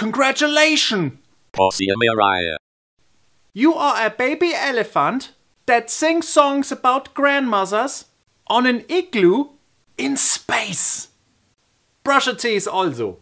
Congratulations! You are a baby elephant that sings songs about grandmothers on an igloo in space. Brush your teeth also.